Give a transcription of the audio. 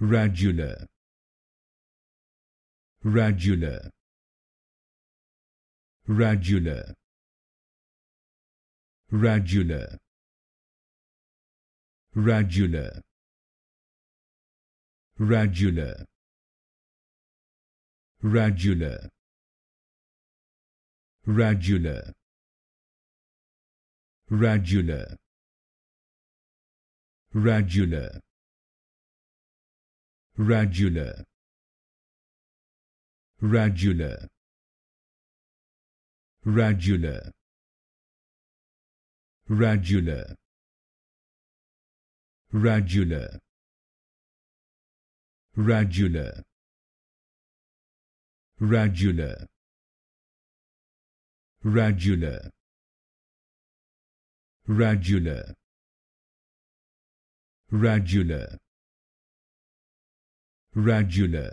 Radula radula radula radula radula radula radula radula radula radula regular regular regular regular regular regular regular regular regular regular radula